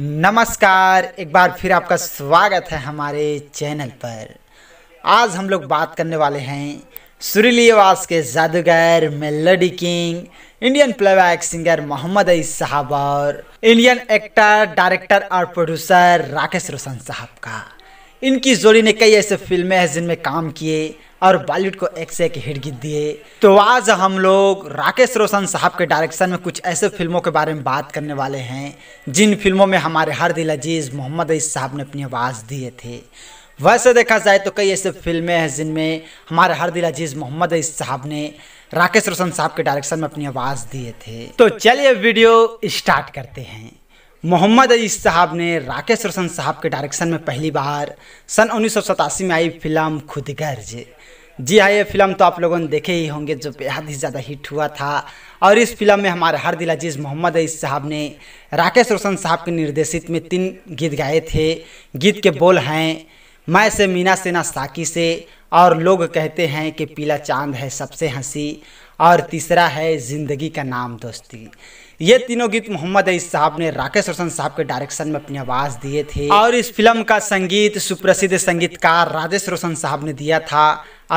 नमस्कार एक बार फिर आपका स्वागत है हमारे चैनल पर आज हम लोग बात करने वाले हैं सुरीली आवाज़ के जादूगर melody king Indian playback singer Mohammed अई साहब और इंडियन एक्टर डायरेक्टर और प्रोड्यूसर राकेश रोशन साहब का इनकी जोड़ी ने कई ऐसे फिल्में हैं जिनमें काम किए और बॉलीवुड को एक से एक हिट गीत दिए तो, तो आज हम लोग राकेश रोशन साहब के डायरेक्शन में कुछ ऐसे फिल्मों के बारे में बात करने वाले हैं जिन फिल्मों में हमारे हर दिल अजीज़ मोहम्मद अजीज साहब ने अपनी आवाज़ दिए थे वैसे देखा जाए तो कई ऐसे फिल्में हैं जिनमें हमारे हर दिल अजीज़ मोहम्मद अजीज साहब ने राकेश रोशन साहब के डायरेक्शन में अपनी आवाज़ दिए थे तो चलिए वीडियो स्टार्ट करते हैं मोहम्मद अजीज साहब ने राकेश रोशन साहब के डायरेक्शन में पहली बार सन उन्नीस में आई फिल्म खुदगर्ज जी हाँ ये फिल्म तो आप लोगों ने देखे ही होंगे जो बेहद ही ज़्यादा हिट हुआ था और इस फिल्म में हमारे हर दिल अजीज़ मोहम्मद अजीज साहब ने राकेश रोशन साहब के निर्देशित में तीन गीत गाए थे गीत के बोल हैं मैं से मीना सेना साकी से और लोग कहते हैं कि पीला चांद है सबसे हंसी और तीसरा है ज़िंदगी का नाम दोस्ती ये तीनों गीत मोहम्मद अई साहब ने राकेश रोशन साहब के डायरेक्शन में अपनी आवाज़ दिए थे और इस फिल्म का संगीत सुप्रसिद्ध संगीतकार राजेश रोशन साहब ने दिया था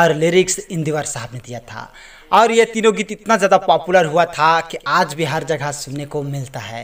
और लिरिक्स इंदिवर साहब ने दिया था और ये तीनों गीत इतना ज़्यादा पॉपुलर हुआ था कि आज भी हर जगह सुनने को मिलता है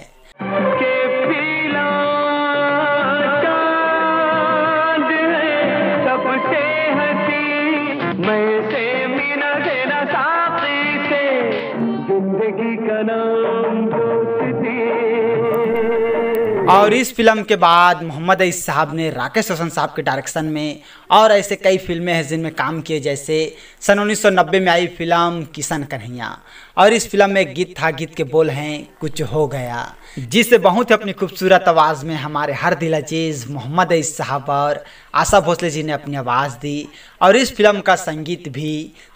और इस फिल्म के बाद मोहम्मद अईस साहब ने राकेश रोशन साहब के डायरेक्शन में और ऐसे कई फिल्में हैं जिनमें काम किए जैसे सन 1990 में आई फिल्म किशन कन्हैया और इस फिल्म में गीत था गीत के बोल हैं कुछ हो गया जिसे बहुत ही अपनी खूबसूरत आवाज़ में हमारे हर दिल अजीज़ मोहम्मद अईस साहब और आशा भोसले जी ने अपनी आवाज़ दी और इस फिल्म का संगीत भी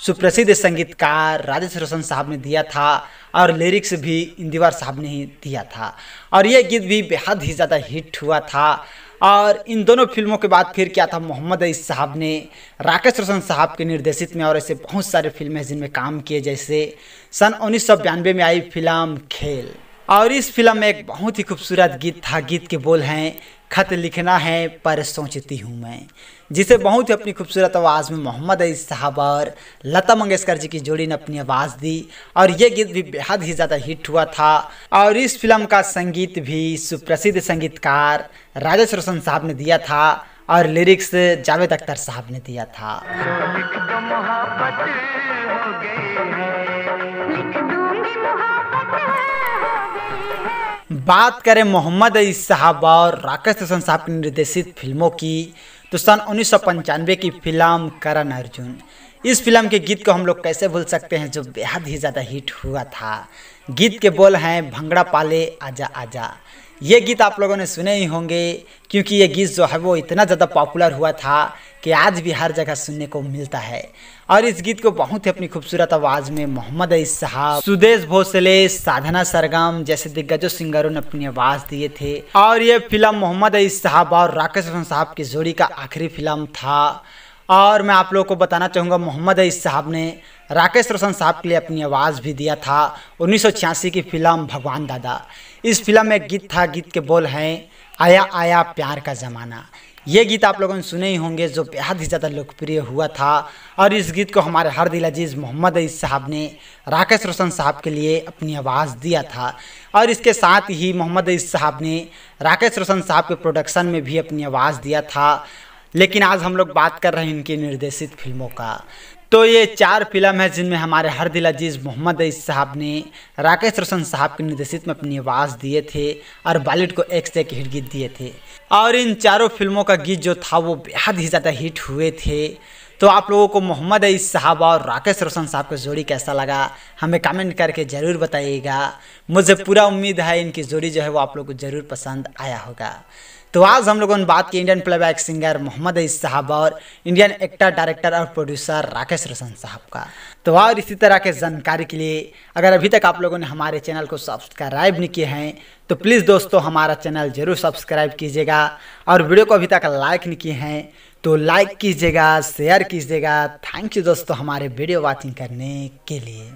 सुप्रसिद्ध संगीतकार राजेश रोशन साहब ने दिया था और लिरिक्स भी इंदिवार साहब ने ही दिया था और ये गीत भी बेहद ही ज़्यादा हिट हुआ था और इन दोनों फिल्मों के बाद फिर क्या था मोहम्मद अईस साहब ने राकेश रोशन साहब के निर्देशित में और ऐसे बहुत सारे फिल्में जिनमें काम किए जैसे सन उन्नीस में आई फिल्म खेल और इस फिल्म में एक बहुत ही खूबसूरत गीत था गीत के बोल हैं खत लिखना है पर सोचती हूँ मैं जिसे बहुत ही अपनी खूबसूरत आवाज़ में मोहम्मद अली साहब और लता मंगेशकर जी की जोड़ी ने अपनी आवाज़ दी और ये गीत भी बेहद ही ज़्यादा हिट हुआ था और इस फिल्म का संगीत भी सुप्रसिद्ध संगीतकार राजेश रोशन साहब ने दिया था और लिरिक्स जावेद अख्तर साहब ने दिया था बात करें मोहम्मद अली साहब और राकेश रोशन साहब की निर्देशित फिल्मों की तो सन उन्नीस की फिल्म करण अर्जुन इस फिल्म के गीत को हम लोग कैसे भूल सकते हैं जो बेहद ही ज़्यादा हिट हुआ था गीत के बोल हैं भंगड़ा पाले आजा आजा ये गीत आप लोगों ने सुने ही होंगे क्योंकि ये गीत जो है वो इतना ज़्यादा पॉपुलर हुआ था कि आज भी हर जगह सुनने को मिलता है और इस गीत को बहुत ही अपनी खूबसूरत आवाज़ में मोहम्मद अई साहब सुदेश भोसले साधना सरगम जैसे दिग्गजों सिंगरों ने अपनी आवाज़ दिए थे और ये फिल्म मोहम्मद अई साहब और राकेश साहब की जोड़ी का आखिरी फिल्म था और मैं आप लोगों को बताना चाहूँगा मोहम्मद अईस साहब ने राकेश रोशन साहब के लिए अपनी आवाज़ भी दिया था उन्नीस की फिल्म भगवान दादा इस फिल्म में गीत था गीत के बोल हैं आया आया प्यार का ज़माना ये गीत आप लोगों ने सुने ही होंगे जो बेहद ही ज़्यादा लोकप्रिय हुआ था और इस गीत को हमारे हर दिल अजीज़ मोहम्मद अईस साहब ने राकेश रोशन साहब के लिए अपनी आवाज़ दिया था और इसके साथ ही मोहम्मद अईस साहब ने राकेश रोशन साहब के प्रोडक्शन में भी अपनी आवाज़ दिया था लेकिन आज हम लोग बात कर रहे हैं इनकी निर्देशित फिल्मों का तो ये चार फिल्म है जिनमें हमारे हर दिल अजीज़ मोहम्मद अईस साहब ने राकेश रोशन साहब के निर्देशित में अपनी आवाज़ दिए थे और बॉलीवुड को एक से एक हिट गीत दिए थे और इन चारों फिल्मों का गीत जो था वो बेहद ही ज़्यादा हिट हुए थे तो आप लोगों को मोहम्मद अईस साहब और राकेश रोशन साहब का जोड़ी कैसा लगा हमें कमेंट करके ज़रूर बताइएगा मुझे पूरा उम्मीद है इनकी जोड़ी जो है वो आप लोग को ज़रूर पसंद आया होगा तो आज हम लोगों ने बात की Indian playback singer Mohammed Aziz साहब और इंडियन एक्टर डायरेक्टर और प्रोड्यूसर राकेश रोशन साहब का तो और इसी तरह के जानकारी के लिए अगर अभी तक आप लोगों ने हमारे चैनल को सब्सक्राइब नहीं किए हैं तो प्लीज़ दोस्तों हमारा चैनल जरूर सब्सक्राइब कीजिएगा और वीडियो को अभी तक लाइक नहीं किए हैं तो लाइक कीजिएगा शेयर कीजिएगा थैंक यू दोस्तों हमारे वीडियो वॉचिंग करने के लिए